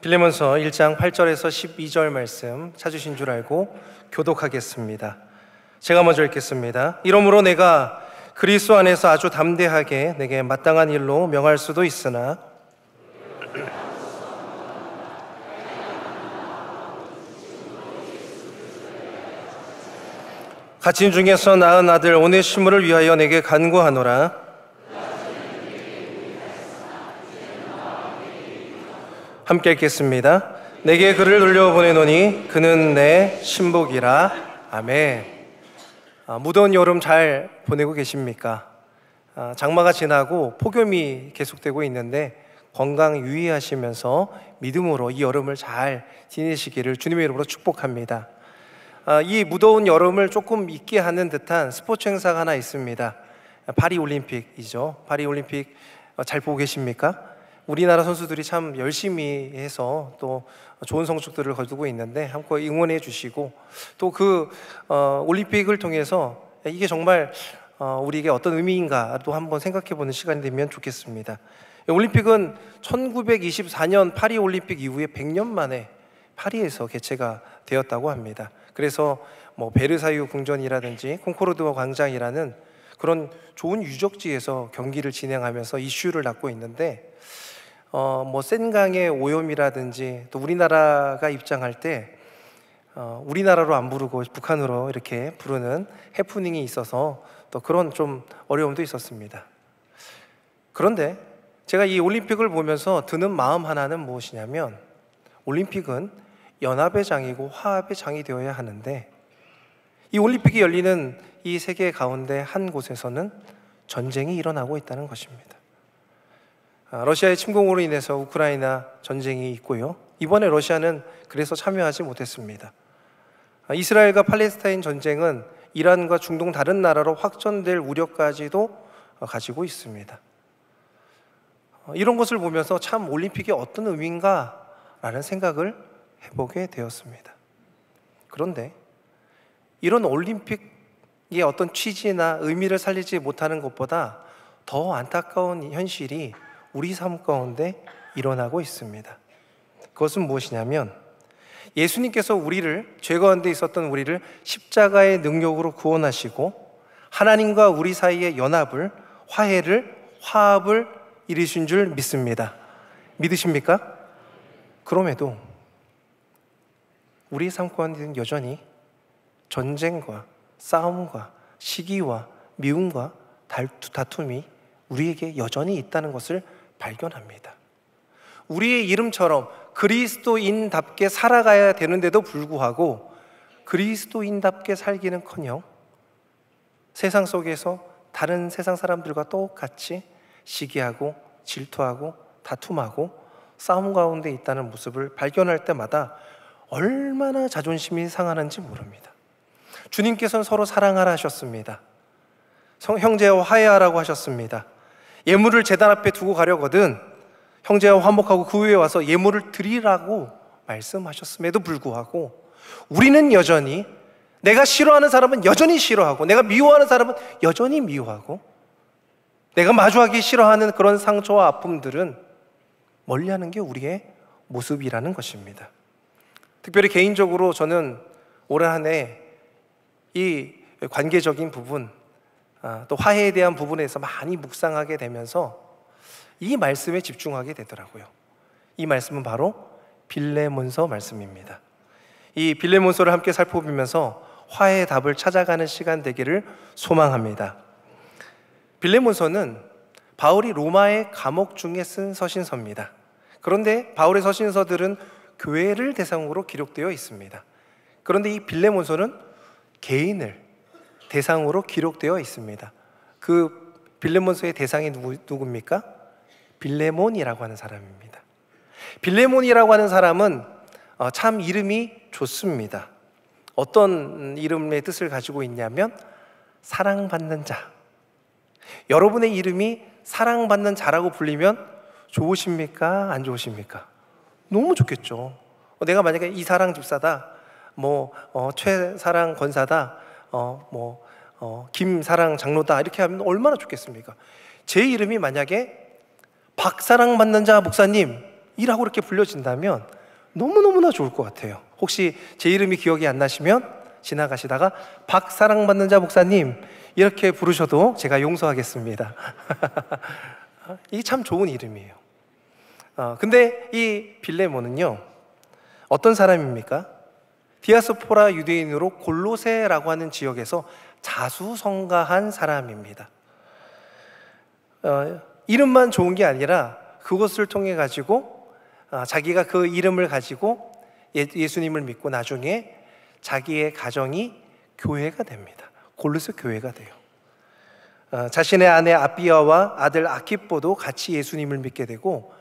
빌레몬서 1장 8절에서 12절 말씀 찾으신 줄 알고 교독하겠습니다. 제가 먼저 읽겠습니다. 이러므로 내가 그리스도 안에서 아주 담대하게 내게 마땅한 일로 명할 수도 있으나 갇힌 중에서 낳은 아들 오네시모를 위하여 내게 간구하노라 함께 읽겠습니다. 내게 그를 돌려보내노니 그는 내 신복이라. 아멘. 아, 무더운 여름 잘 보내고 계십니까? 아, 장마가 지나고 폭염이 계속되고 있는데 건강 유의하시면서 믿음으로 이 여름을 잘 지내시기를 주님의 이름으로 축복합니다. 아, 이 무더운 여름을 조금 잊게 하는 듯한 스포츠 행사가 하나 있습니다. 파리 올림픽이죠. 파리 올림픽 어, 잘 보고 계십니까? 우리나라 선수들이 참 열심히 해서 또 좋은 성적들을 거두고 있는데 함께 응원해 주시고 또그 어, 올림픽을 통해서 이게 정말 어, 우리에게 어떤 의미인가 또 한번 생각해 보는 시간이 되면 좋겠습니다. 올림픽은 1924년 파리 올림픽 이후에 100년 만에 파리에서 개최가 되었다고 합니다. 그래서 뭐 베르사유 궁전이라든지 콩코르드 광장이라는 그런 좋은 유적지에서 경기를 진행하면서 이슈를 낳고 있는데 어, 뭐 센강의 오염이라든지 또 우리나라가 입장할 때 어, 우리나라로 안 부르고 북한으로 이렇게 부르는 해프닝이 있어서 또 그런 좀 어려움도 있었습니다. 그런데 제가 이 올림픽을 보면서 드는 마음 하나는 무엇이냐면 올림픽은 연합의 장이고 화합의 장이 되어야 하는데 이 올림픽이 열리는 이 세계 가운데 한 곳에서는 전쟁이 일어나고 있다는 것입니다. 아, 러시아의 침공으로 인해서 우크라이나 전쟁이 있고요. 이번에 러시아는 그래서 참여하지 못했습니다. 아, 이스라엘과 팔레스타인 전쟁은 이란과 중동 다른 나라로 확전될 우려까지도 어, 가지고 있습니다. 어, 이런 것을 보면서 참 올림픽이 어떤 의미인가라는 생각을 해보게 되었습니다. 그런데 이런 올림픽의 어떤 취지나 의미를 살리지 못하는 것보다 더 안타까운 현실이 우리 삶 가운데 일어나고 있습니다. 그것은 무엇이냐면 예수님께서 우리를 죄 가운데 있었던 우리를 십자가의 능력으로 구원하시고 하나님과 우리 사이의 연합을 화해를 화합을 이루신 줄 믿습니다. 믿으십니까? 그럼에도 우리삶 가운데는 여전히 전쟁과 싸움과 시기와 미움과 다툼이 우리에게 여전히 있다는 것을 발견합니다. 우리의 이름처럼 그리스도인답게 살아가야 되는데도 불구하고 그리스도인답게 살기는 커녕 세상 속에서 다른 세상 사람들과 똑같이 시기하고 질투하고 다툼하고 싸움 가운데 있다는 모습을 발견할 때마다 얼마나 자존심이 상하는지 모릅니다. 주님께서는 서로 사랑하라 하셨습니다. 형제와 화해하라고 하셨습니다. 예물을 제단 앞에 두고 가려거든 형제와 화목하고 그위에 와서 예물을 드리라고 말씀하셨음에도 불구하고 우리는 여전히 내가 싫어하는 사람은 여전히 싫어하고 내가 미워하는 사람은 여전히 미워하고 내가 마주하기 싫어하는 그런 상처와 아픔들은 멀리하는 게 우리의 모습이라는 것입니다. 특별히 개인적으로 저는 올해 한해 이 관계적인 부분 아, 또 화해에 대한 부분에서 많이 묵상하게 되면서 이 말씀에 집중하게 되더라고요. 이 말씀은 바로 빌레몬서 말씀입니다. 이 빌레몬서를 함께 살펴보면서 화해의 답을 찾아가는 시간 되기를 소망합니다. 빌레몬서는 바울이 로마의 감옥 중에 쓴 서신서입니다. 그런데 바울의 서신서들은 교회를 대상으로 기록되어 있습니다. 그런데 이 빌레몬서는 개인을 대상으로 기록되어 있습니다. 그 빌레몬서의 대상이 누구, 누굽니까? 빌레몬이라고 하는 사람입니다. 빌레몬이라고 하는 사람은 어, 참 이름이 좋습니다. 어떤 이름의 뜻을 가지고 있냐면 사랑받는 자. 여러분의 이름이 사랑받는 자라고 불리면 좋으십니까? 안 좋으십니까? 너무 좋겠죠. 내가 만약에 이사랑 집사다, 뭐 어, 최사랑 권사다 어, 뭐, 어, 김사랑 장로다 이렇게 하면 얼마나 좋겠습니까? 제 이름이 만약에 박사랑 만난 자 목사님 이라고 이렇게 불려진다면 너무너무나 좋을 것 같아요. 혹시 제 이름이 기억이 안 나시면 지나가시다가 박사랑 받는 자 목사님 이렇게 부르셔도 제가 용서하겠습니다. 이게 참 좋은 이름이에요. 어, 근데 이 빌레몬은요 어떤 사람입니까? 디아스포라 유대인으로 골로세라고 하는 지역에서 자수성가한 사람입니다. 어, 이름만 좋은 게 아니라 그것을 통해 가지고 어, 자기가 그 이름을 가지고 예, 수님을 믿고 나중에 자기의 가정이 교회가 됩니다. 골로새 교회가 돼요. 어, 자신의 아내 아비아와 아들 아키뽀도 같이 예수님을 믿게 되고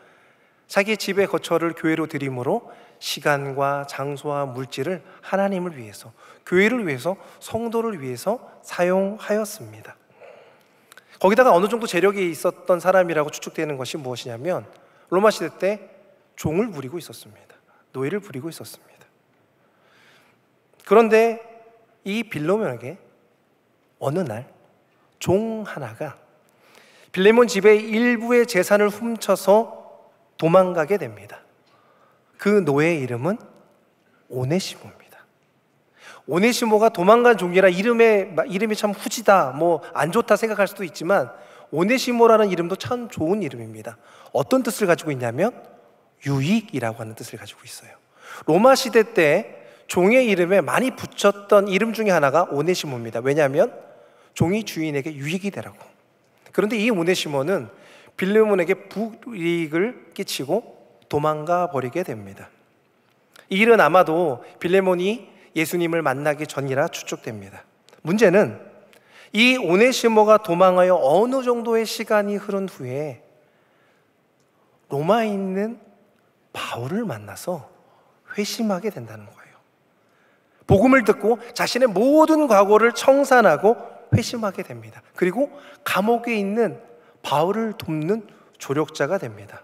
자기 집의 거처를 교회로 드림으로 시간과 장소와 물질을 하나님을 위해서, 교회를 위해서, 성도를 위해서 사용하였습니다. 거기다가 어느 정도 재력이 있었던 사람이라고 추측되는 것이 무엇이냐면 로마 시대 때 종을 부리고 있었습니다. 노예를 부리고 있었습니다. 그런데 이 빌로면에게 어느 날 종 하나가 빌레몬 집의 일부의 재산을 훔쳐서 도망가게 됩니다. 그 노예의 이름은 오네시모입니다. 오네시모가 도망간 종이라 이름에, 이름이 참 후지다, 뭐 안 좋다 생각할 수도 있지만 오네시모라는 이름도 참 좋은 이름입니다. 어떤 뜻을 가지고 있냐면 유익이라고 하는 뜻을 가지고 있어요. 로마 시대 때 종의 이름에 많이 붙였던 이름 중에 하나가 오네시모입니다. 왜냐하면 종이 주인에게 유익이 되라고. 그런데 이 오네시모는 빌레몬에게 불이익을 끼치고 도망가 버리게 됩니다. 이 일은 아마도 빌레몬이 예수님을 만나기 전이라 추측됩니다. 문제는 이 오네시모가 도망하여 어느 정도의 시간이 흐른 후에 로마에 있는 바울을 만나서 회심하게 된다는 거예요. 복음을 듣고 자신의 모든 과거를 청산하고 회심하게 됩니다. 그리고 감옥에 있는 바울을 돕는 조력자가 됩니다.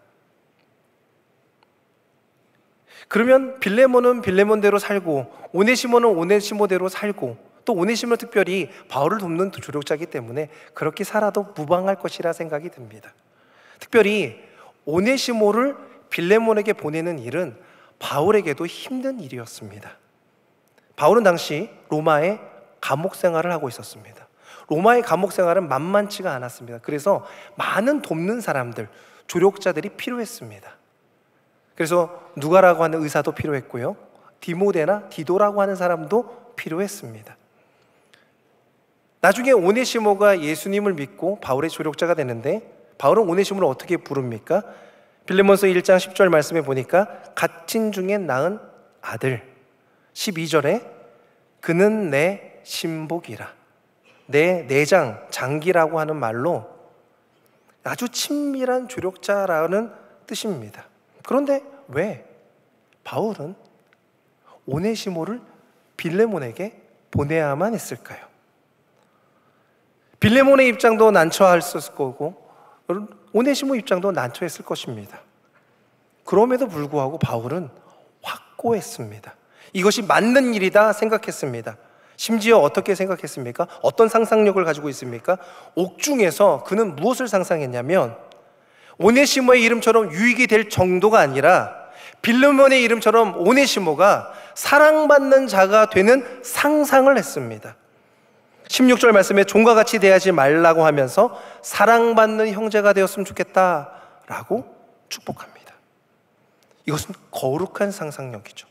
그러면 빌레몬은 빌레몬대로 살고 오네시모는 오네시모대로 살고 또 오네시모 특별히 바울을 돕는 조력자이기 때문에 그렇게 살아도 무방할 것이라 생각이 듭니다. 특별히 오네시모를 빌레몬에게 보내는 일은 바울에게도 힘든 일이었습니다. 바울은 당시 로마에 감옥 생활을 하고 있었습니다. 로마의 감옥 생활은 만만치가 않았습니다. 그래서 많은 돕는 사람들, 조력자들이 필요했습니다. 그래서 누가라고 하는 의사도 필요했고요. 디모데나 디도라고 하는 사람도 필요했습니다. 나중에 오네시모가 예수님을 믿고 바울의 조력자가 되는데 바울은 오네시모를 어떻게 부릅니까? 빌레몬서 1장 10절 말씀에 보니까 갇힌 중에 낳은 아들 12절에 그는 내 신복이라 내 내장 장기라고 하는 말로 아주 친밀한 조력자라는 뜻입니다. 그런데 왜 바울은 오네시모를 빌레몬에게 보내야만 했을까요? 빌레몬의 입장도 난처했을 거고 오네시모 입장도 난처했을 것입니다. 그럼에도 불구하고 바울은 확고했습니다. 이것이 맞는 일이다 생각했습니다. 심지어 어떻게 생각했습니까? 어떤 상상력을 가지고 있습니까? 옥중에서 그는 무엇을 상상했냐면 오네시모의 이름처럼 유익이 될 정도가 아니라 빌르몬의 이름처럼 오네시모가 사랑받는 자가 되는 상상을 했습니다. 16절 말씀에 종과 같이 대하지 말라고 하면서 사랑받는 형제가 되었으면 좋겠다라고 축복합니다. 이것은 거룩한 상상력이죠.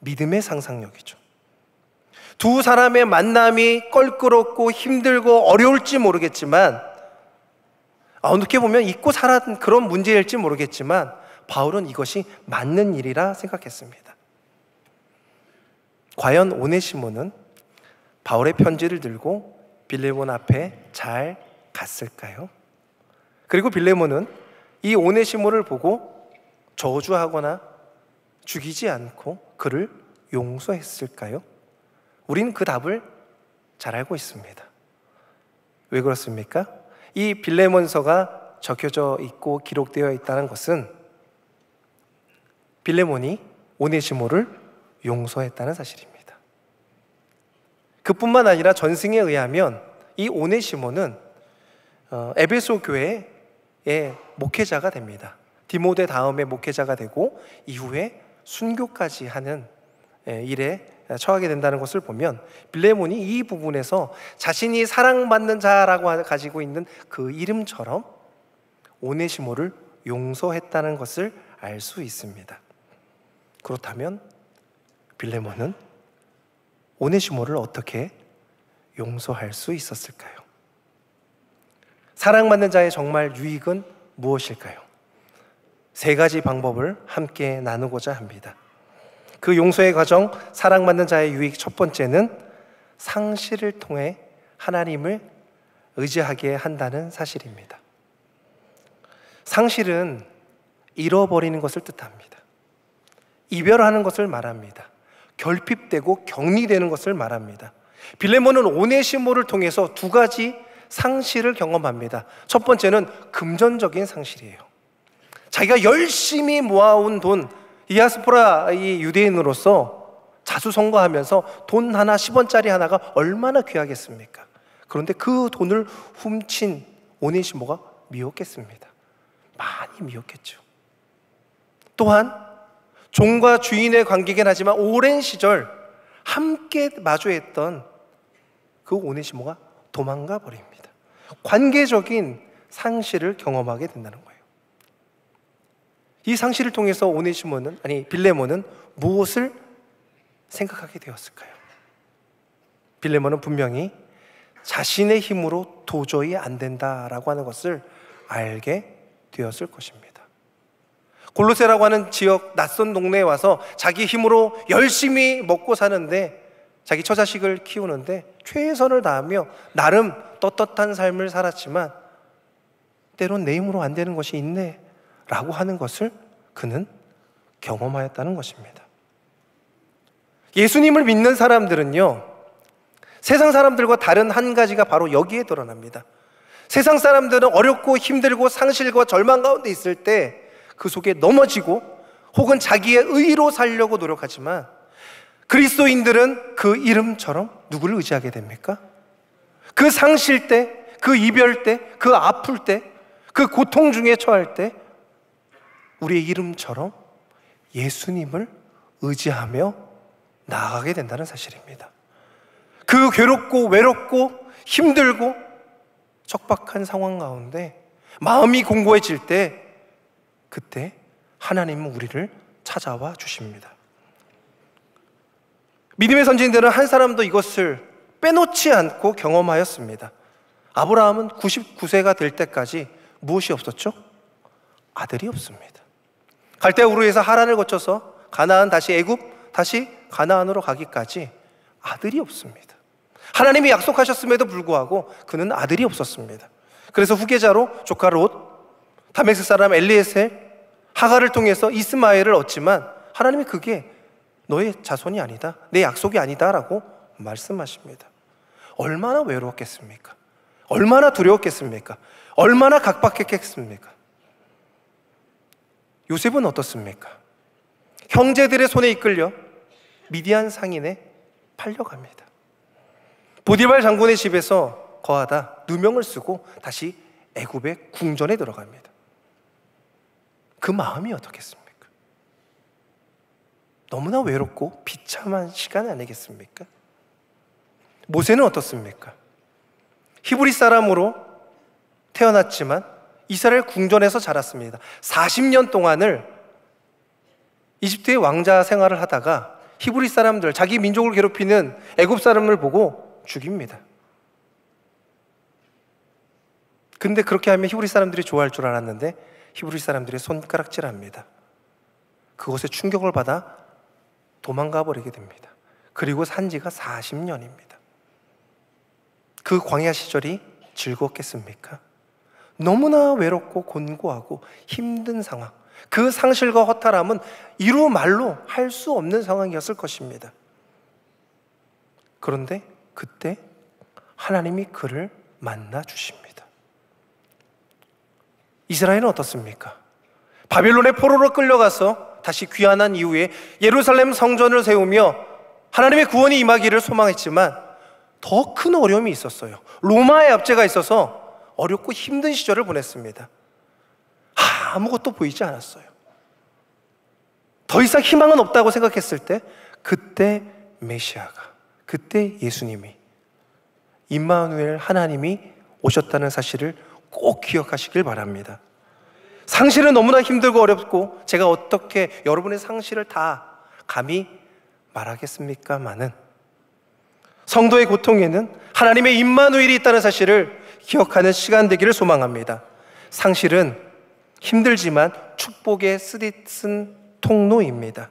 믿음의 상상력이죠. 두 사람의 만남이 껄끄럽고 힘들고 어려울지 모르겠지만 아, 어떻게 보면 잊고 살았던 그런 문제일지 모르겠지만 바울은 이것이 맞는 일이라 생각했습니다. 과연 오네시모는 바울의 편지를 들고 빌레몬 앞에 잘 갔을까요? 그리고 빌레몬은 이 오네시모를 보고 저주하거나 죽이지 않고 그를 용서했을까요? 우린 그 답을 잘 알고 있습니다. 왜 그렇습니까? 이 빌레몬서가 적혀져 있고 기록되어 있다는 것은 빌레몬이 오네시모를 용서했다는 사실입니다. 그뿐만 아니라 전승에 의하면 이 오네시모는 어, 에베소 교회의 목회자가 됩니다. 디모데 다음에 목회자가 되고 이후에 순교까지 하는 예, 일에 처하게 된다는 것을 보면 빌레몬이 이 부분에서 자신이 사랑받는 자라고 가지고 있는 그 이름처럼 오네시모를 용서했다는 것을 알 수 있습니다. 그렇다면 빌레몬은 오네시모를 어떻게 용서할 수 있었을까요? 사랑받는 자의 정말 유익은 무엇일까요? 세 가지 방법을 함께 나누고자 합니다. 그 용서의 과정, 사랑받는 자의 유익 첫 번째는 상실을 통해 하나님을 의지하게 한다는 사실입니다. 상실은 잃어버리는 것을 뜻합니다. 이별하는 것을 말합니다. 결핍되고 격리되는 것을 말합니다. 빌레몬은 오네시모를 통해서 두 가지 상실을 경험합니다. 첫 번째는 금전적인 상실이에요. 자기가 열심히 모아온 돈, 디아스포라 이 유대인으로서 자수 선거하면서 돈 하나 10원짜리 하나가 얼마나 귀하겠습니까? 그런데 그 돈을 훔친 오네시모가 미웠겠습니다. 많이 미웠겠죠. 또한 종과 주인의 관계긴 하지만 오랜 시절 함께 마주했던 그 오네시모가 도망가 버립니다. 관계적인 상실을 경험하게 된다는 거예요. 이 상실을 통해서 오네시모는 아니 빌레몬은 무엇을 생각하게 되었을까요? 빌레몬은 분명히 자신의 힘으로 도저히 안 된다라고 하는 것을 알게 되었을 것입니다. 골로세라고 하는 지역 낯선 동네에 와서 자기 힘으로 열심히 먹고 사는데 자기 처자식을 키우는데 최선을 다하며 나름 떳떳한 삶을 살았지만 때론 내 힘으로 안 되는 것이 있네 라고 하는 것을 그는 경험하였다는 것입니다. 예수님을 믿는 사람들은요, 세상 사람들과 다른 한 가지가 바로 여기에 드러납니다. 세상 사람들은 어렵고 힘들고 상실과 절망 가운데 있을 때 그 속에 넘어지고 혹은 자기의 의로 살려고 노력하지만 그리스도인들은 그 이름처럼 누구를 의지하게 됩니까? 그 상실 때, 그 이별 때, 그 아플 때, 그 고통 중에 처할 때 우리의 이름처럼 예수님을 의지하며 나아가게 된다는 사실입니다. 그 괴롭고 외롭고 힘들고 척박한 상황 가운데 마음이 공고해질 때 그때 하나님은 우리를 찾아와 주십니다. 믿음의 선진들은 한 사람도 이것을 빼놓지 않고 경험하였습니다. 아브라함은 99세가 될 때까지 무엇이 없었죠? 아들이 없습니다. 갈대 우루에서 하란을 거쳐서 가나안 다시 애굽 다시 가나안으로 가기까지 아들이 없습니다. 하나님이 약속하셨음에도 불구하고 그는 아들이 없었습니다. 그래서 후계자로 조카 롯, 다멕스 사람 엘리에셀, 하가를 통해서 이스마엘을 얻지만 하나님이 그게 너의 자손이 아니다. 내 약속이 아니다라고 말씀하십니다. 얼마나 외로웠겠습니까? 얼마나 두려웠겠습니까? 얼마나 각박했겠습니까? 요셉은 어떻습니까? 형제들의 손에 이끌려 미디안 상인에 팔려갑니다. 보디발 장군의 집에서 거하다 누명을 쓰고 다시 애굽의 궁전에 들어갑니다. 그 마음이 어떻겠습니까? 너무나 외롭고 비참한 시간 아니겠습니까? 모세는 어떻습니까? 히브리 사람으로 태어났지만 이스라엘 궁전에서 자랐습니다. 40년 동안을 이집트의 왕자 생활을 하다가 히브리 사람들, 자기 민족을 괴롭히는 애굽 사람을 보고 죽입니다. 근데 그렇게 하면 히브리 사람들이 좋아할 줄 알았는데 히브리 사람들이 손가락질합니다. 그것에 충격을 받아 도망가 버리게 됩니다. 그리고 산 지가 40년입니다. 그 광야 시절이 즐겁겠습니까? 너무나 외롭고 곤고하고 힘든 상황. 그 상실과 허탈함은 이루 말로 할 수 없는 상황이었을 것입니다. 그런데 그때 하나님이 그를 만나 주십니다. 이스라엘은 어떻습니까? 바빌론의 포로로 끌려가서 다시 귀환한 이후에 예루살렘 성전을 세우며 하나님의 구원이 임하기를 소망했지만 더 큰 어려움이 있었어요. 로마의 압제가 있어서 어렵고 힘든 시절을 보냈습니다. 아무것도 보이지 않았어요. 더 이상 희망은 없다고 생각했을 때 그때 메시아가 그때 예수님이 임마누엘 하나님이 오셨다는 사실을 꼭 기억하시길 바랍니다. 상실은 너무나 힘들고 어렵고 제가 어떻게 여러분의 상실을 다 감히 말하겠습니까마는 성도의 고통에는 하나님의 임마누엘이 있다는 사실을 기억하는 시간 되기를 소망합니다. 상실은 힘들지만 축복의 쓰디쓴 통로입니다.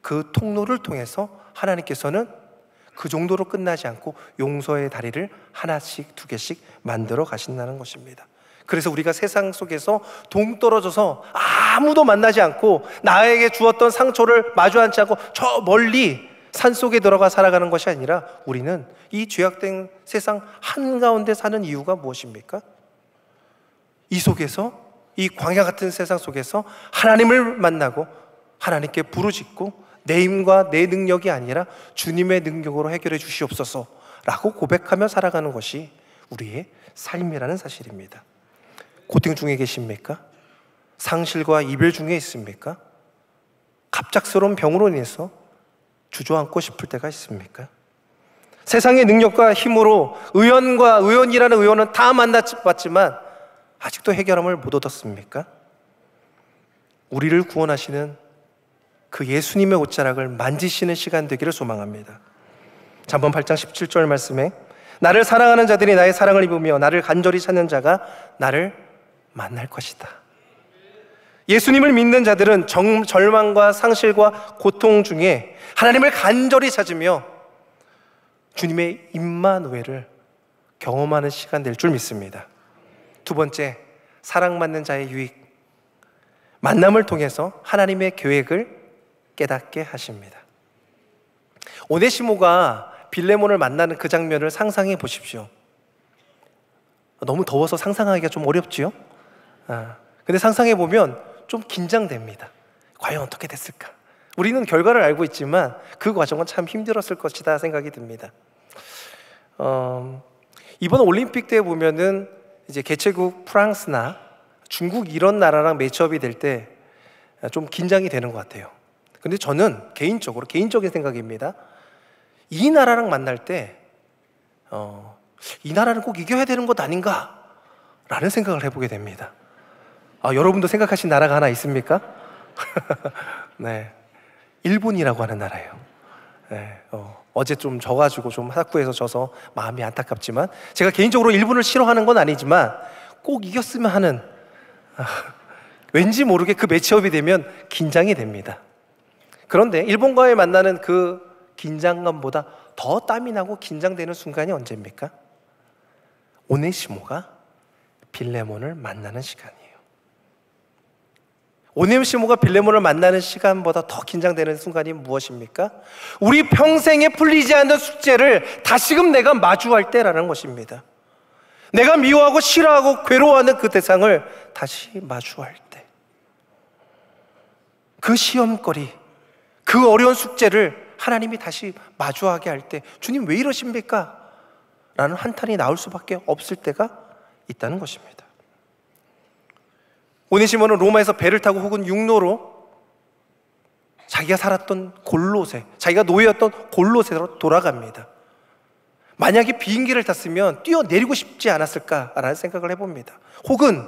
그 통로를 통해서 하나님께서는 그 정도로 끝나지 않고 용서의 다리를 하나씩 두 개씩 만들어 가신다는 것입니다. 그래서 우리가 세상 속에서 동떨어져서 아무도 만나지 않고 나에게 주었던 상처를 마주하지 않고 저 멀리 산 속에 들어가 살아가는 것이 아니라 우리는 이 죄악된 세상 한가운데 사는 이유가 무엇입니까? 이 속에서 이 광야 같은 세상 속에서 하나님을 만나고 하나님께 부르짖고 내 힘과 내 능력이 아니라 주님의 능력으로 해결해 주시옵소서라고 고백하며 살아가는 것이 우리의 삶이라는 사실입니다. 고통 중에 계십니까? 상실과 이별 중에 있습니까? 갑작스러운 병으로 인해서 주저앉고 싶을 때가 있습니까? 세상의 능력과 힘으로 의원과 의원이라는 의원은 다 만나봤지만 아직도 해결함을 못 얻었습니까? 우리를 구원하시는 그 예수님의 옷자락을 만지시는 시간 되기를 소망합니다. 잠언 8장 17절 말씀에 나를 사랑하는 자들이 나의 사랑을 입으며 나를 간절히 찾는 자가 나를 만날 것이다. 예수님을 믿는 자들은 정, 절망과 상실과 고통 중에 하나님을 간절히 찾으며 주님의 임마누엘을 경험하는 시간 될 줄 믿습니다. 두 번째, 사랑받는 자의 유익. 만남을 통해서 하나님의 계획을 깨닫게 하십니다. 오네시모가 빌레몬을 만나는 그 장면을 상상해 보십시오. 너무 더워서 상상하기가 좀 어렵지요? 아, 근데 상상해 보면 좀 긴장됩니다. 과연 어떻게 됐을까? 우리는 결과를 알고 있지만 그 과정은 참 힘들었을 것이다 생각이 듭니다. 어, 이번 올림픽 때 보면은 이제 개최국 프랑스나 중국 이런 나라랑 매치업이 될 때 좀 긴장이 되는 것 같아요. 근데 저는 개인적으로 개인적인 생각입니다. 이 나라랑 만날 때, 어, 이 나라는 꼭 이겨야 되는 것 아닌가라는 생각을 해보게 됩니다. 아, 여러분도 생각하신 나라가 하나 있습니까? 네. 일본이라고 하는 나라예요. 네, 어, 어제 좀 져가지고 좀 학구에서 져서 마음이 안타깝지만 제가 개인적으로 일본을 싫어하는 건 아니지만 꼭 이겼으면 하는 왠지 모르게 그 매치업이 되면 긴장이 됩니다. 그런데 일본과의 만나는 그 긴장감보다 더 땀이 나고 긴장되는 순간이 언제입니까? 오네시모가 빌레몬을 만나는 시간이. 오네임 시모가 빌레몬을 만나는 시간보다 더 긴장되는 순간이 무엇입니까? 우리 평생에 풀리지 않는 숙제를 다시금 내가 마주할 때라는 것입니다. 내가 미워하고 싫어하고 괴로워하는 그 대상을 다시 마주할 때. 그 시험거리, 그 어려운 숙제를 하나님이 다시 마주하게 할 때, 주님 왜 이러십니까? 라는 한탄이 나올 수밖에 없을 때가 있다는 것입니다. 오니시모는 로마에서 배를 타고 혹은 육로로 자기가 살았던 골로세 자기가 노예였던 골로세로 돌아갑니다. 만약에 비행기를 탔으면 뛰어내리고 싶지 않았을까라는 생각을 해봅니다. 혹은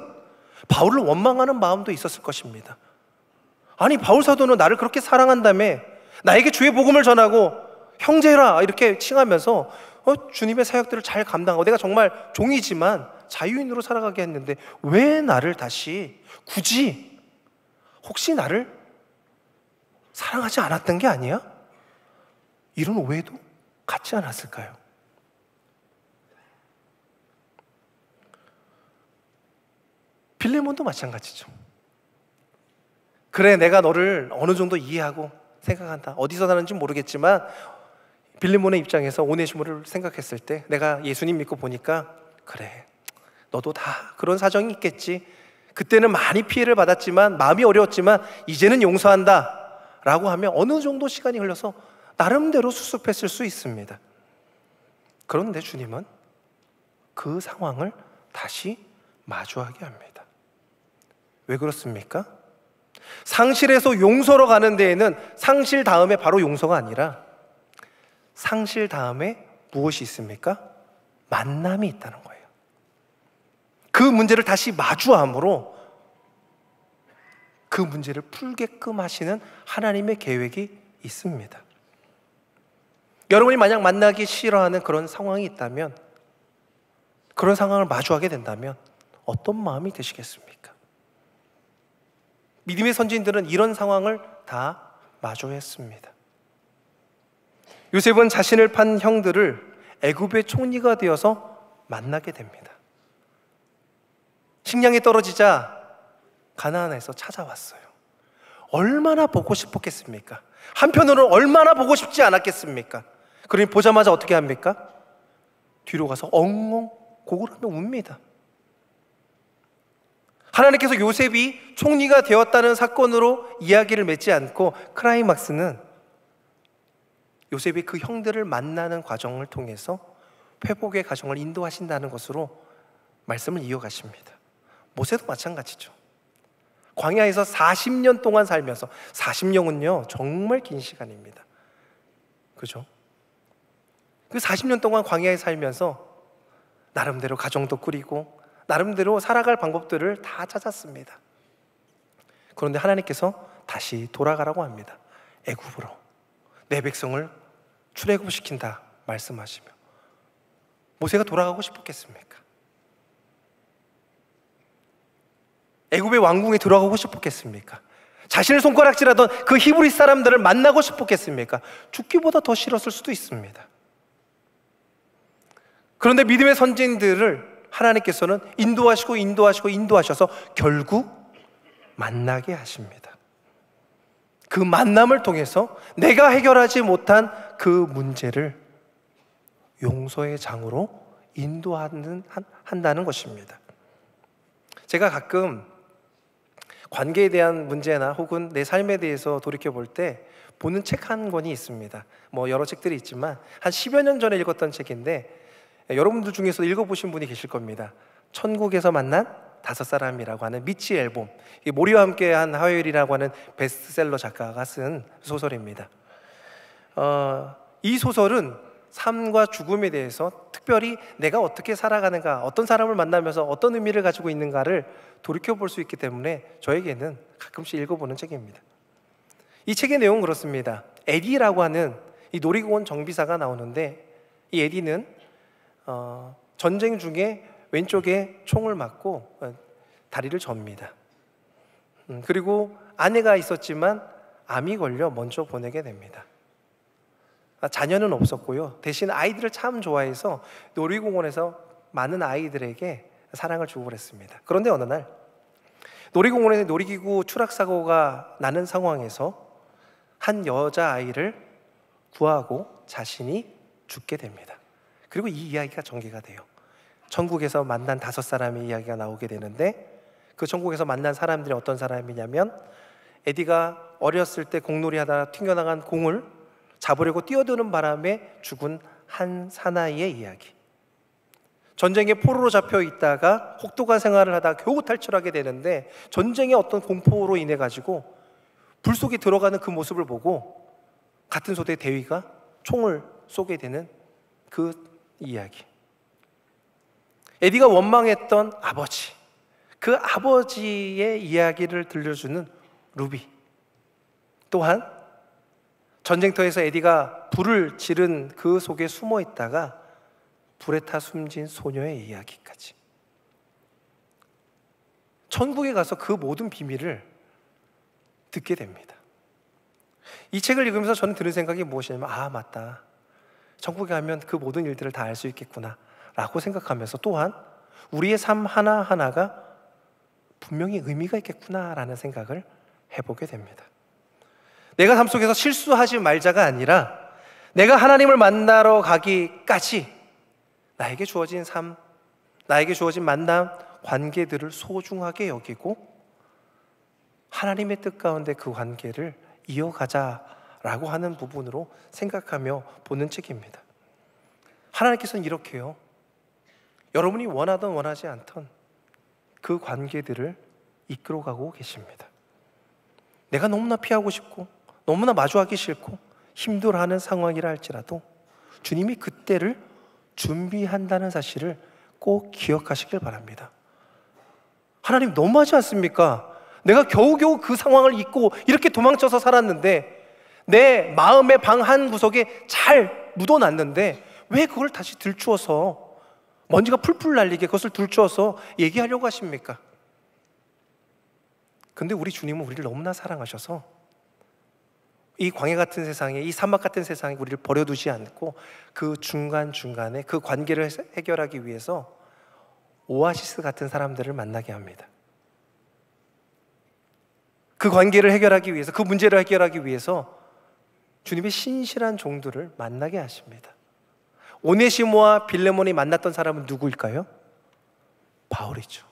바울을 원망하는 마음도 있었을 것입니다. 아니, 바울 사도는 나를 그렇게 사랑한다며 나에게 주의 복음을 전하고 형제라 이렇게 칭하면서 어, 주님의 사역들을 잘 감당하고 내가 정말 종이지만 자유인으로 살아가게 했는데 왜 나를 다시 굳이 혹시 나를 사랑하지 않았던 게 아니야? 이런 오해도 갖지 않았을까요? 빌레몬도 마찬가지죠. 그래, 내가 너를 어느 정도 이해하고 생각한다. 어디서 나는지 모르겠지만 빌레몬의 입장에서 오네시모를 생각했을 때 내가 예수님 믿고 보니까 그래, 너도 다 그런 사정이 있겠지. 그때는 많이 피해를 받았지만 마음이 어려웠지만 이제는 용서한다. 라고 하면 어느 정도 시간이 흘러서 나름대로 수습했을 수 있습니다. 그런데 주님은 그 상황을 다시 마주하게 합니다. 왜 그렇습니까? 상실에서 용서로 가는 데에는 상실 다음에 바로 용서가 아니라 상실 다음에 무엇이 있습니까? 만남이 있다는 거예요. 그 문제를 다시 마주함으로 그 문제를 풀게끔 하시는 하나님의 계획이 있습니다. 여러분이 만약 만나기 싫어하는 그런 상황이 있다면 그런 상황을 마주하게 된다면 어떤 마음이 드시겠습니까? 믿음의 선진들은 이런 상황을 다 마주했습니다. 요셉은 자신을 판 형들을 애굽의 총리가 되어서 만나게 됩니다. 식량이 떨어지자 가나안에서 찾아왔어요. 얼마나 보고 싶었겠습니까? 한편으로는 얼마나 보고 싶지 않았겠습니까? 그러니 보자마자 어떻게 합니까? 뒤로 가서 엉엉 고구라며 웁니다. 하나님께서 요셉이 총리가 되었다는 사건으로 이야기를 맺지 않고 크라이막스는 요셉이 그 형들을 만나는 과정을 통해서 회복의 과정을 인도하신다는 것으로 말씀을 이어가십니다. 모세도 마찬가지죠. 광야에서 40년 동안 살면서 40년은요 정말 긴 시간입니다. 그죠? 그 40년 동안 광야에 살면서 나름대로 가정도 꾸리고 나름대로 살아갈 방법들을 다 찾았습니다. 그런데 하나님께서 다시 돌아가라고 합니다. 애굽으로 내 백성을 출애굽시킨다 말씀하시며 모세가 돌아가고 싶었겠습니까? 애굽의 왕궁에 들어가고 싶었겠습니까? 자신을 손가락질하던 그 히브리 사람들을 만나고 싶었겠습니까? 죽기보다 더 싫었을 수도 있습니다. 그런데 믿음의 선진들을 하나님께서는 인도하시고 인도하시고 인도하셔서 결국 만나게 하십니다. 그 만남을 통해서 내가 해결하지 못한 그 문제를 용서의 장으로 인도 한, 다는 것입니다. 제가 가끔 관계에 대한 문제나 혹은 내 삶에 대해서 돌이켜 볼 때 보는 책 한 권이 있습니다. 뭐 여러 책들이 있지만 한십여년 전에 읽었던 책인데 여러분들 중에서 읽어보신 분이 계실 겁니다. 천국에서 만난 다섯 사람이라고 하는 미치 앨범 모리와 함께한 화요이라고 하는 베스트셀러 작가가 쓴 소설입니다. 어, 이 소설은 삶과 죽음에 대해서 특별히 내가 어떻게 살아가는가, 어떤 사람을 만나면서 어떤 의미를 가지고 있는가를 돌이켜 볼 수 있기 때문에 저에게는 가끔씩 읽어보는 책입니다. 이 책의 내용은 그렇습니다. 에디라고 하는 이 놀이공원 정비사가 나오는데 이 에디는 어, 전쟁 중에 왼쪽에 총을 맞고 어, 다리를 접니다. 음, 그리고 아내가 있었지만 암이 걸려 먼저 보내게 됩니다. 자녀는 없었고요. 대신 아이들을 참 좋아해서 놀이공원에서 많은 아이들에게 사랑을 주고 그랬습니다. 그런데 어느 날 놀이공원에서 놀이기구 추락 사고가 나는 상황에서 한 여자 아이를 구하고 자신이 죽게 됩니다. 그리고 이 이야기가 전개가 돼요. 천국에서 만난 다섯 사람의 이야기가 나오게 되는데 그 천국에서 만난 사람들이 어떤 사람이냐면 에디가 어렸을 때 공놀이 하다가 튕겨나간 공을 잡으려고 뛰어드는 바람에 죽은 한 사나이의 이야기. 전쟁에 포로로 잡혀 있다가 혹독한 생활을 하다 겨우 탈출하게 되는데 전쟁의 어떤 공포로 인해 가지고 불 속에 들어가는 그 모습을 보고 같은 소대 대위가 총을 쏘게 되는 그 이야기. 에디가 원망했던 아버지, 그 아버지의 이야기를 들려주는 루비. 또한 전쟁터에서 에디가 불을 지른 그 속에 숨어 있다가 불에 타 숨진 소녀의 이야기까지. 천국에 가서 그 모든 비밀을 듣게 됩니다. 이 책을 읽으면서 저는 드는 생각이 무엇이냐면, 아, 맞다. 천국에 가면 그 모든 일들을 다 알 수 있겠구나. 라고 생각하면서 또한 우리의 삶 하나하나가 분명히 의미가 있겠구나라는 생각을 해보게 됩니다. 내가 삶 속에서 실수하지 말자가 아니라 내가 하나님을 만나러 가기까지 나에게 주어진 삶, 나에게 주어진 만남, 관계들을 소중하게 여기고 하나님의 뜻 가운데 그 관계를 이어가자라고 하는 부분으로 생각하며 보는 책입니다. 하나님께서는 이렇게요. 여러분이 원하던 원하지 않던 그 관계들을 이끌어가고 계십니다. 내가 너무나 피하고 싶고 너무나 마주하기 싫고 힘들어하는 상황이라 할지라도 주님이 그때를 준비한다는 사실을 꼭 기억하시길 바랍니다. 하나님 너무하지 않습니까? 내가 겨우겨우 그 상황을 잊고 이렇게 도망쳐서 살았는데 내 마음의 방 한 구석에 잘 묻어놨는데 왜 그걸 다시 들추어서 먼지가 풀풀 날리게 그것을 들추어서 얘기하려고 하십니까? 근데 우리 주님은 우리를 너무나 사랑하셔서 이 광해 같은 세상에 이 사막 같은 세상에 우리를 버려두지 않고 그 중간 중간에 그 관계를 해결하기 위해서 오아시스 같은 사람들을 만나게 합니다. 그 관계를 해결하기 위해서 그 문제를 해결하기 위해서 주님의 신실한 종들을 만나게 하십니다. 오네시모와 빌레몬이 만났던 사람은 누구일까요? 바울이죠.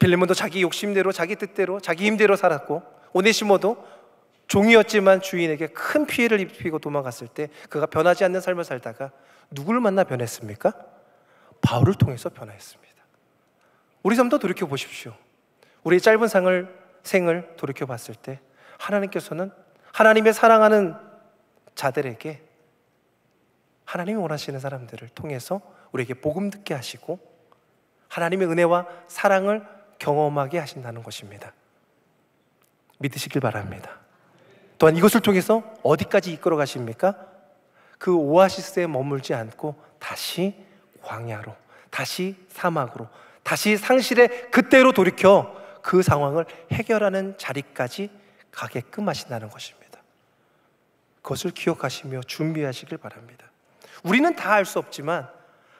빌레몬도 자기 욕심대로 자기 뜻대로 자기 힘대로 살았고 오네시모도 종이었지만 주인에게 큰 피해를 입히고 도망갔을 때 그가 변하지 않는 삶을 살다가 누구를 만나 변했습니까? 바울을 통해서 변화했습니다. 우리 삶도 돌이켜 보십시오. 우리의 짧은 상을 생을 돌이켜 봤을 때 하나님께서는 하나님의 사랑하는 자들에게 하나님이 원하시는 사람들을 통해서 우리에게 복음 듣게 하시고 하나님의 은혜와 사랑을 경험하게 하신다는 것입니다. 믿으시길 바랍니다. 또한 이것을 통해서 어디까지 이끌어 가십니까? 그 오아시스에 머물지 않고 다시 광야로, 다시 사막으로, 다시 상실의 그때로 돌이켜 그 상황을 해결하는 자리까지 가게끔 하신다는 것입니다. 그것을 기억하시며 준비하시길 바랍니다. 우리는 다 알 수 없지만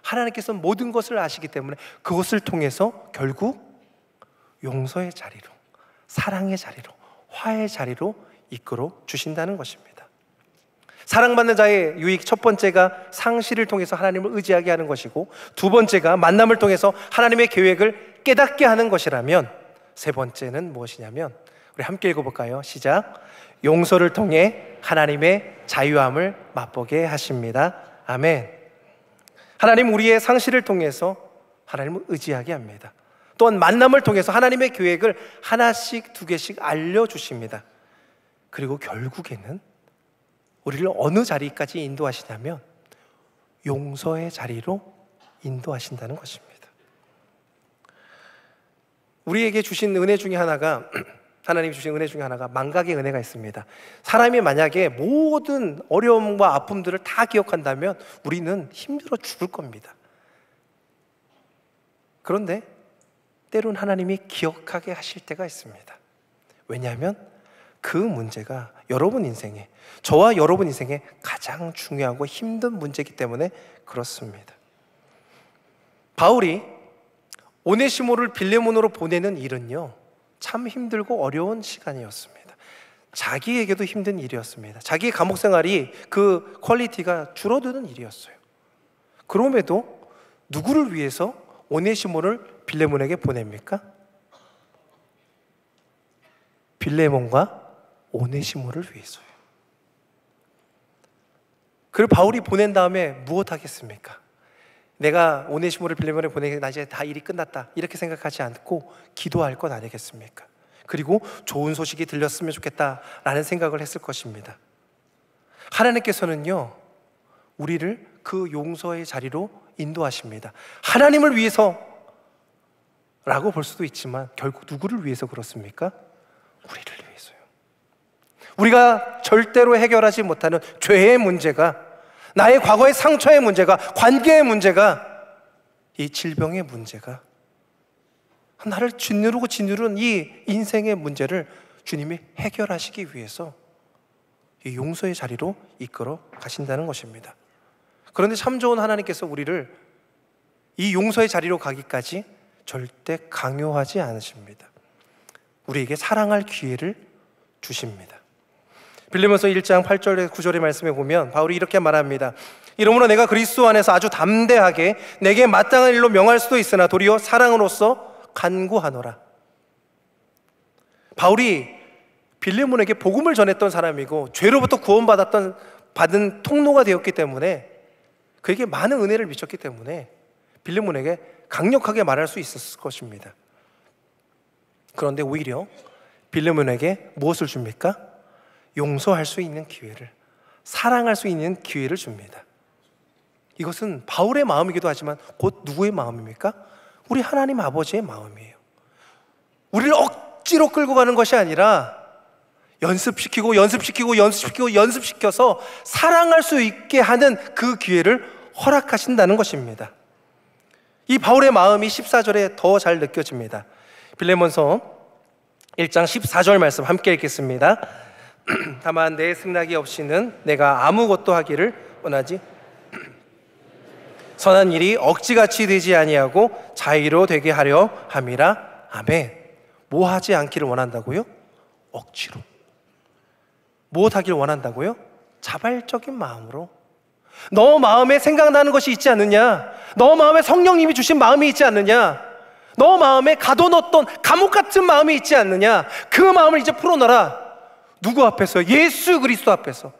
하나님께서 모든 것을 아시기 때문에 그것을 통해서 결국 용서의 자리로, 사랑의 자리로, 화의 자리로 이끌어 주신다는 것입니다. 사랑받는 자의 유익 첫 번째가 상실을 통해서 하나님을 의지하게 하는 것이고 두 번째가 만남을 통해서 하나님의 계획을 깨닫게 하는 것이라면 세 번째는 무엇이냐면 우리 함께 읽어볼까요? 시작. 용서를 통해 하나님의 자유함을 맛보게 하십니다. 아멘. 하나님 우리의 상실을 통해서 하나님을 의지하게 합니다. 또한 만남을 통해서 하나님의 계획을 하나씩 두 개씩 알려주십니다. 그리고 결국에는 우리를 어느 자리까지 인도하시냐면 용서의 자리로 인도하신다는 것입니다. 우리에게 주신 은혜 중에 하나가 하나님이 주신 은혜 중에 하나가 망각의 은혜가 있습니다. 사람이 만약에 모든 어려움과 아픔들을 다 기억한다면 우리는 힘들어 죽을 겁니다. 그런데 때론 하나님이 기억하게 하실 때가 있습니다. 왜냐하면 그 문제가 여러분 인생에 저와 여러분 인생에 가장 중요하고 힘든 문제이기 때문에 그렇습니다. 바울이 오네시모를 빌레몬으로 보내는 일은요. 참 힘들고 어려운 시간이었습니다. 자기에게도 힘든 일이었습니다. 자기의 감옥 생활이 그 퀄리티가 줄어드는 일이었어요. 그럼에도 누구를 위해서 오네시모를 빌레몬에게 보냅니까? 빌레몬과 오네시모를 위해서요. 그리고 바울이 보낸 다음에 무엇 하겠습니까? 내가 오네시모를 빌레몬에 보내게 나 이제 다 일이 끝났다 이렇게 생각하지 않고 기도할 것 아니겠습니까? 그리고 좋은 소식이 들렸으면 좋겠다라는 생각을 했을 것입니다. 하나님께서는요 우리를 그 용서의 자리로 인도하십니다. 하나님을 위해서라고 볼 수도 있지만 결국 누구를 위해서 그렇습니까? 우리를 우리가 절대로 해결하지 못하는 죄의 문제가 나의 과거의 상처의 문제가 관계의 문제가 이 질병의 문제가 나를 짓누르고 짓누른 이 인생의 문제를 주님이 해결하시기 위해서 이 용서의 자리로 이끌어 가신다는 것입니다. 그런데 참 좋은 하나님께서 우리를 이 용서의 자리로 가기까지 절대 강요하지 않으십니다. 우리에게 사랑할 기회를 주십니다. 빌리면서 1장 8절에 9절의 말씀에 보면 바울이 이렇게 말합니다. 이러므로 내가 그리스도 안에서 아주 담대하게 내게 마땅한 일로 명할 수도 있으나 도리어 사랑으로서 간구하노라. 바울이 빌레몬에게 복음을 전했던 사람이고 죄로부터 구원받았던 받은 통로가 되었기 때문에 그에게 많은 은혜를 미쳤기 때문에 빌레몬에게 강력하게 말할 수 있었을 것입니다. 그런데 오히려 빌레몬에게 무엇을 줍니까? 용서할 수 있는 기회를, 사랑할 수 있는 기회를 줍니다. 이것은 바울의 마음이기도 하지만 곧 누구의 마음입니까? 우리 하나님 아버지의 마음이에요. 우리를 억지로 끌고 가는 것이 아니라 연습시키고 연습시키고 연습시키고 연습시켜서 사랑할 수 있게 하는 그 기회를 허락하신다는 것입니다. 이 바울의 마음이 14절에 더 잘 느껴집니다. 빌레몬서 1장 14절 말씀 함께 읽겠습니다. 다만 내 승낙이 없이는 내가 아무것도 하기를 원하지 선한 일이 억지같이 되지 아니하고 자의로 되게 하려 함이라 아멘 뭐 하지 않기를 원한다고요? 억지로 뭐 하길 원한다고요? 자발적인 마음으로 너 마음에 생각나는 것이 있지 않느냐 너 마음에 성령님이 주신 마음이 있지 않느냐 너 마음에 가둬놓던 감옥 같은 마음이 있지 않느냐 그 마음을 이제 풀어놔라 누구 앞에서? 예수 그리스도 앞에서.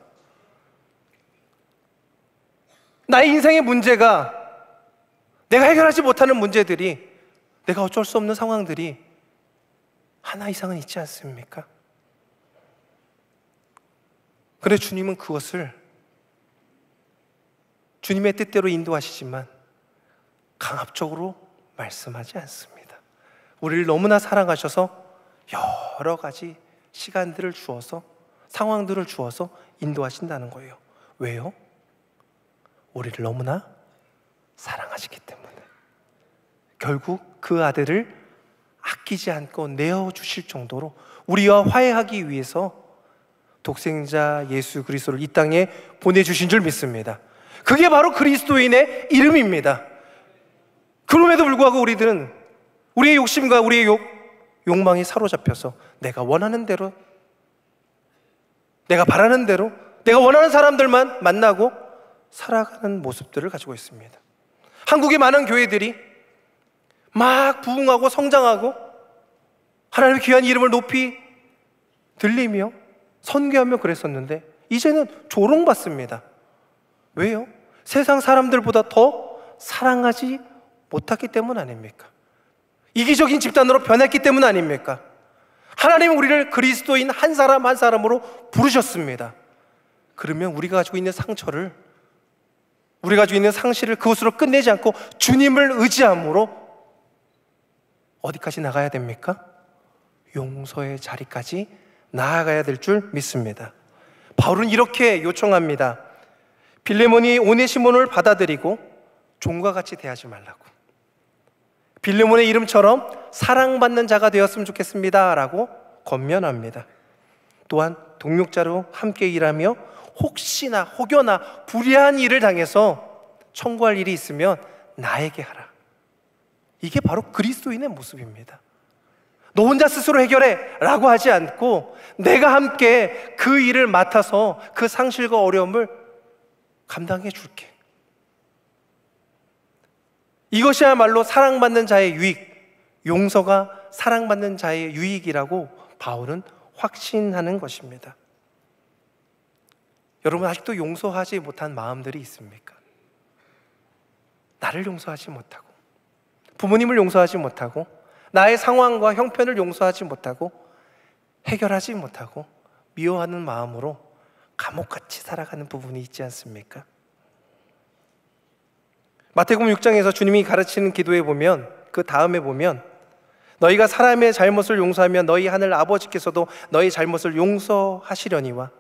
나의 인생의 문제가 내가 해결하지 못하는 문제들이 내가 어쩔 수 없는 상황들이 하나 이상은 있지 않습니까? 그래 주님은 그것을 주님의 뜻대로 인도하시지만 강압적으로 말씀하지 않습니다. 우리를 너무나 사랑하셔서 여러 가지 시간들을 주어서 상황들을 주어서 인도하신다는 거예요. 왜요? 우리를 너무나 사랑하시기 때문에. 결국 그 아들을 아끼지 않고 내어 주실 정도로 우리와 화해하기 위해서 독생자 예수 그리스도를 이 땅에 보내 주신 줄 믿습니다. 그게 바로 그리스도인의 이름입니다. 그럼에도 불구하고 우리들은 우리의 욕심과 우리의 욕 욕망이 사로잡혀서 내가 원하는 대로, 내가 바라는 대로, 내가 원하는 사람들만 만나고 살아가는 모습들을 가지고 있습니다. 한국의 많은 교회들이 막 부흥하고 성장하고 하나님의 귀한 이름을 높이 들리며 선교하며 그랬었는데 이제는 조롱받습니다. 왜요? 세상 사람들보다 더 사랑하지 못하기 때문 아닙니까? 이기적인 집단으로 변했기 때문 아닙니까? 하나님은 우리를 그리스도인 한 사람 한 사람으로 부르셨습니다. 그러면 우리가 가지고 있는 상처를 우리가 가지고 있는 상실을 그것으로 끝내지 않고 주님을 의지함으로 어디까지 나가야 됩니까? 용서의 자리까지 나아가야 될 줄 믿습니다. 바울은 이렇게 요청합니다. 빌레몬이 오네시몬을 받아들이고 종과 같이 대하지 말라고. 빌르몬의 이름처럼 사랑받는 자가 되었으면 좋겠습니다. 라고 권면합니다. 또한 동력자로 함께 일하며 혹시나 혹여나 불의한 일을 당해서 청구할 일이 있으면 나에게 하라. 이게 바로 그리스도인의 모습입니다. 너 혼자 스스로 해결해! 라고 하지 않고 내가 함께 그 일을 맡아서 그 상실과 어려움을 감당해 줄게. 이것이야말로 사랑받는 자의 유익, 용서가 사랑받는 자의 유익이라고 바울은 확신하는 것입니다. 여러분, 아직도 용서하지 못한 마음들이 있습니까? 나를 용서하지 못하고, 부모님을 용서하지 못하고, 나의 상황과 형편을 용서하지 못하고, 해결하지 못하고, 미워하는 마음으로 감옥같이 살아가는 부분이 있지 않습니까? 마태복음 6장에서 주님이 가르치는 기도에 보면 그 다음에 보면 너희가 사람의 잘못을 용서하면 너희 하늘 아버지께서도 너희 잘못을 용서하시려니와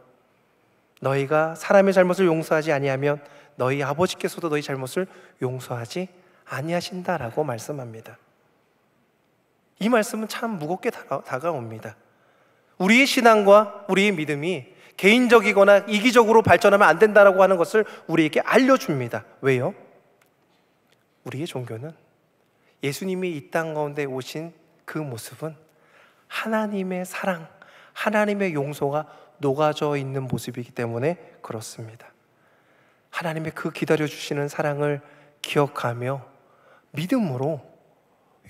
너희가 사람의 잘못을 용서하지 아니하면 너희 아버지께서도 너희 잘못을 용서하지 아니하신다라고 말씀합니다. 이 말씀은 참 무겁게 다가옵니다. 우리의 신앙과 우리의 믿음이 개인적이거나 이기적으로 발전하면 안 된다라고 하는 것을 우리에게 알려줍니다. 왜요? 우리의 종교는 예수님이 이 땅 가운데 오신 그 모습은 하나님의 사랑, 하나님의 용서가 녹아져 있는 모습이기 때문에 그렇습니다. 하나님의 그 기다려주시는 사랑을 기억하며 믿음으로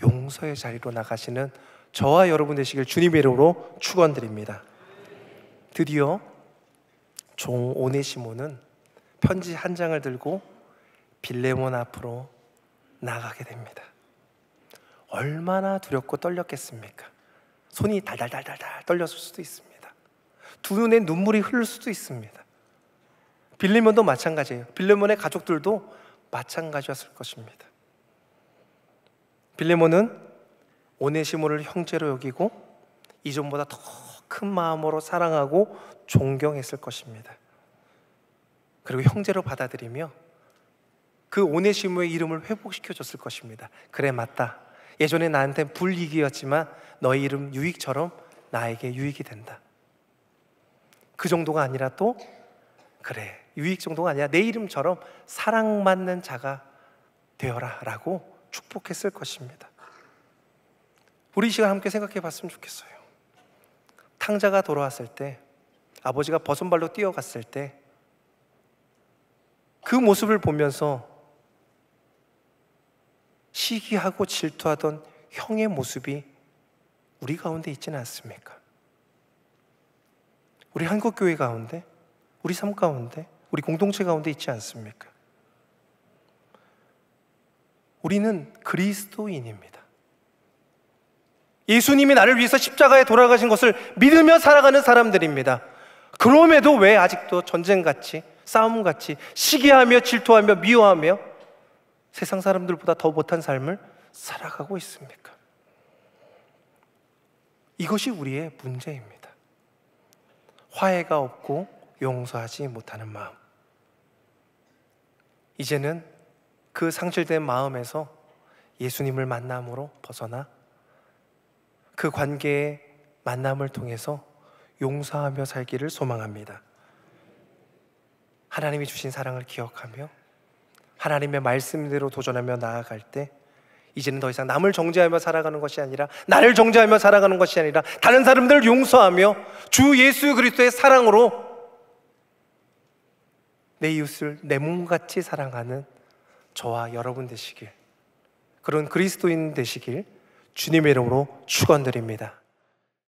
용서의 자리로 나가시는 저와 여러분 되시길 주님의 이름으로 축원드립니다. 드디어 종 오네시모는 편지 한 장을 들고 빌레몬 앞으로 나가게 됩니다. 얼마나 두렵고 떨렸겠습니까? 손이 달달달달달 떨렸을 수도 있습니다. 두 눈에 눈물이 흐를 수도 있습니다. 빌레몬도 마찬가지예요. 빌레몬의 가족들도 마찬가지였을 것입니다. 빌레몬은 오네시모를 형제로 여기고 이전보다 더 큰 마음으로 사랑하고 존경했을 것입니다. 그리고 형제로 받아들이며 그 오네시모의 이름을 회복시켜 줬을 것입니다. 그래 맞다. 예전에 나한텐 불이익이었지만 너의 이름 유익처럼 나에게 유익이 된다. 그 정도가 아니라 또 그래 유익 정도가 아니라 내 이름처럼 사랑받는 자가 되어라라고 축복했을 것입니다. 우리 시간 함께 생각해 봤으면 좋겠어요. 탕자가 돌아왔을 때 아버지가 벗은 발로 뛰어갔을 때 그 모습을 보면서 시기하고 질투하던 형의 모습이 우리 가운데 있지는 않습니까? 우리 한국 교회 가운데, 우리 삶 가운데, 우리 공동체 가운데 있지 않습니까? 우리는 그리스도인입니다. 예수님이 나를 위해서 십자가에 돌아가신 것을 믿으며 살아가는 사람들입니다. 그럼에도 왜 아직도 전쟁같이, 싸움같이, 시기하며, 질투하며, 미워하며, 세상 사람들보다 더 못한 삶을 살아가고 있습니까? 이것이 우리의 문제입니다. 화해가 없고 용서하지 못하는 마음. 이제는 그 상실된 마음에서 예수님을 만남으로 벗어나 그 관계의 만남을 통해서 용서하며 살기를 소망합니다. 하나님이 주신 사랑을 기억하며 하나님의 말씀대로 도전하며 나아갈 때 이제는 더 이상 남을 정죄하며 살아가는 것이 아니라 나를 정죄하며 살아가는 것이 아니라 다른 사람들을 용서하며 주 예수 그리스도의 사랑으로 내 이웃을 내 몸같이 사랑하는 저와 여러분 되시길 그런 그리스도인 되시길 주님의 이름으로 축원드립니다.